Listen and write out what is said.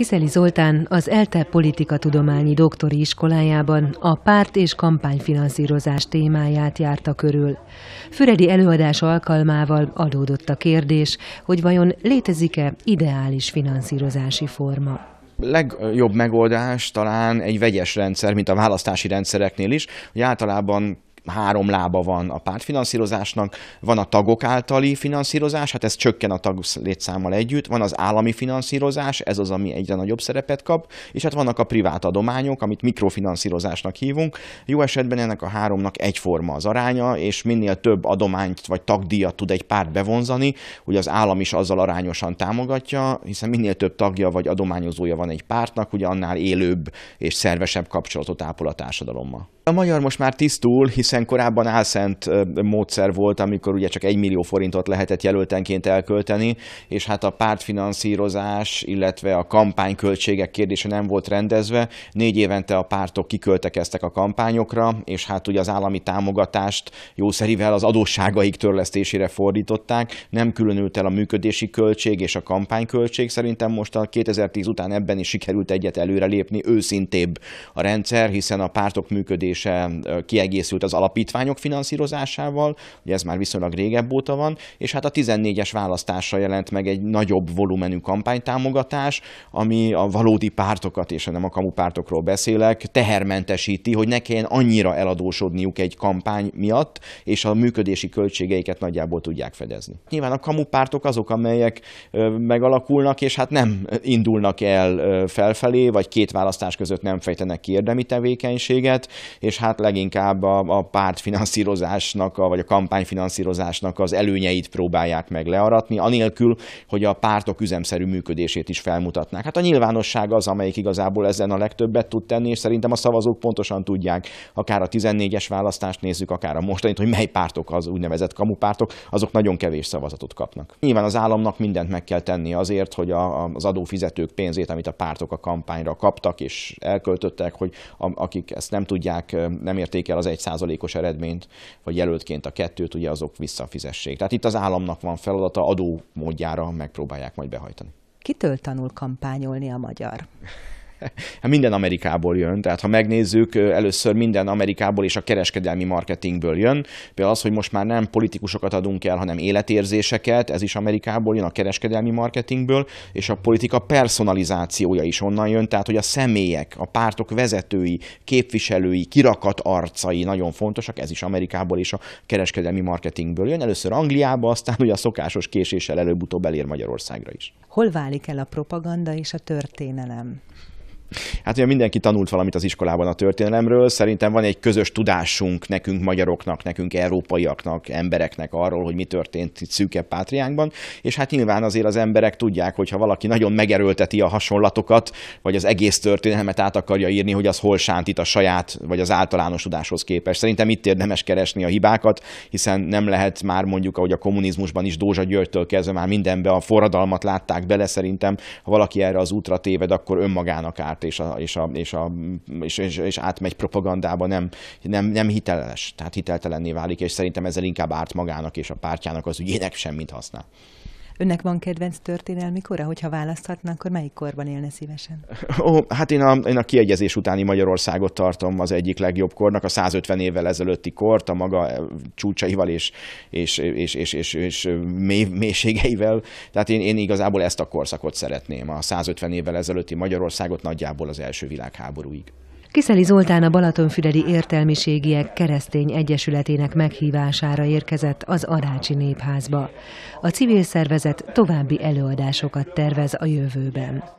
Kiszeli Zoltán az ELTE politikatudományi doktori iskolájában a párt és kampányfinanszírozás témáját járta körül. Füredi előadás alkalmával adódott a kérdés, hogy vajon létezik-e ideális finanszírozási forma legjobb megoldás talán egy vegyes rendszer, mint a választási rendszereknél is, hogy általában három lába van a pártfinanszírozásnak, van a tagok általi finanszírozás, hát ez csökken a tag létszámmal együtt, van az állami finanszírozás, ez az, ami egyre nagyobb szerepet kap, és hát vannak a privát adományok, amit mikrofinanszírozásnak hívunk. Jó esetben ennek a háromnak egyforma az aránya, és minél több adományt vagy tagdíjat tud egy párt bevonzani, hogy az állam is azzal arányosan támogatja, hiszen minél több tagja vagy adományozója van egy pártnak, ugye annál élőbb és szervesebb kapcsolatot ápol a társadalommal. A magyar most már tisztul, hisz hiszen korábban álszent módszer volt, amikor ugye csak egy millió forintot lehetett jelöltenként elkölteni, és hát a pártfinanszírozás, illetve a kampányköltségek kérdése nem volt rendezve. Négy évente a pártok kiköltekeztek a kampányokra, és hát ugye az állami támogatást jószerivel az adósságaik törlesztésére fordították. Nem különült el a működési költség és a kampányköltség. Szerintem most a 2010 után ebben is sikerült egyet előrelépni, őszintébb a rendszer, hiszen a pártok működése kiegészült az alapítványok finanszírozásával, ugye ez már viszonylag régebb óta van, és hát a 14-es választásra jelent meg egy nagyobb volumenű kampánytámogatás, ami a valódi pártokat, és nem a kamupártokról beszélek, tehermentesíti, hogy ne kelljen annyira eladósodniuk egy kampány miatt, és a működési költségeiket nagyjából tudják fedezni. Nyilván a kamupártok azok, amelyek megalakulnak, és hát nem indulnak el felfelé, vagy két választás között nem fejtenek ki érdemi tevékenységet, és hát leginkább a, a pártfinanszírozásnak, a, vagy a kampányfinanszírozásnak az előnyeit próbálják meg learatni, anélkül, hogy a pártok üzemszerű működését is felmutatnák. Hát a nyilvánosság az, amelyik igazából ezen a legtöbbet tud tenni, és szerintem a szavazók pontosan tudják, akár a 14-es választást nézzük, akár a mostanit, hogy mely pártok az úgynevezett kamupártok, azok nagyon kevés szavazatot kapnak. Nyilván az államnak mindent meg kell tenni azért, hogy a, az adófizetők pénzét, amit a pártok a kampányra kaptak és elköltöttek, hogy a, akik ezt nem tudják, nem érték el az 1 százalékos eredményt, vagy jelöltként a kettőt, ugye azok visszafizessék. Tehát itt az államnak van feladata, adó módjára megpróbálják majd behajtani. Kitől tanul kampányolni a magyar? hát minden Amerikából jön, tehát ha megnézzük, először minden Amerikából és a kereskedelmi marketingből jön. Például az, hogy most már nem politikusokat adunk el, hanem életérzéseket, ez is Amerikából jön a kereskedelmi marketingből, és a politika personalizációja is onnan jön, tehát hogy a személyek, a pártok vezetői, képviselői, kirakat arcai nagyon fontosak, ez is Amerikából és a kereskedelmi marketingből jön. Először Angliába, aztán ugye a szokásos késéssel előbb-utóbb elér Magyarországra is. Hol válik el a propaganda és a történelem? Hát ugye mindenki tanult valamit az iskolában a történelemről, szerintem van egy közös tudásunk nekünk magyaroknak, nekünk európaiaknak, embereknek arról, hogy mi történt itt szűke pátriánkban, és hát nyilván azért az emberek tudják, hogy ha valaki nagyon megerőlteti a hasonlatokat, vagy az egész történelmet át akarja írni, hogy az hol itt a saját, vagy az általános tudáshoz képest. Szerintem itt érdemes keresni a hibákat, hiszen nem lehet már mondjuk, ahogy a kommunizmusban is Dózsa Györgytől kezdve már mindenbe a forradalmat látták bele, szerintem ha valaki erre az útra téved, akkor önmagának árt gyárt, és, a, és, a, és, a, és, és, és átmegy propagandába, nem, nem, nem hiteles, tehát hiteltelenné válik, és szerintem ezzel inkább árt magának és a pártjának az ügyének semmit használ. Önnek van kedvenc történelmi kora? Hogyha választhatna, akkor melyik korban élne szívesen? Ó, hát én a, én a kiegyezés utáni Magyarországot tartom az egyik legjobb kornak, a 150 évvel ezelőtti kort, a maga eh, csúcsaival és, és, és, és, és, és mély, mélységeivel. Tehát én, én igazából ezt a korszakot szeretném, a 150 évvel ezelőtti Magyarországot nagyjából az első világháborúig. Kiszeli Zoltán a Balatonfüredi Értelmiségiek Keresztény Egyesületének meghívására érkezett az Arácsi Népházba. A civil szervezet további előadásokat tervez a jövőben.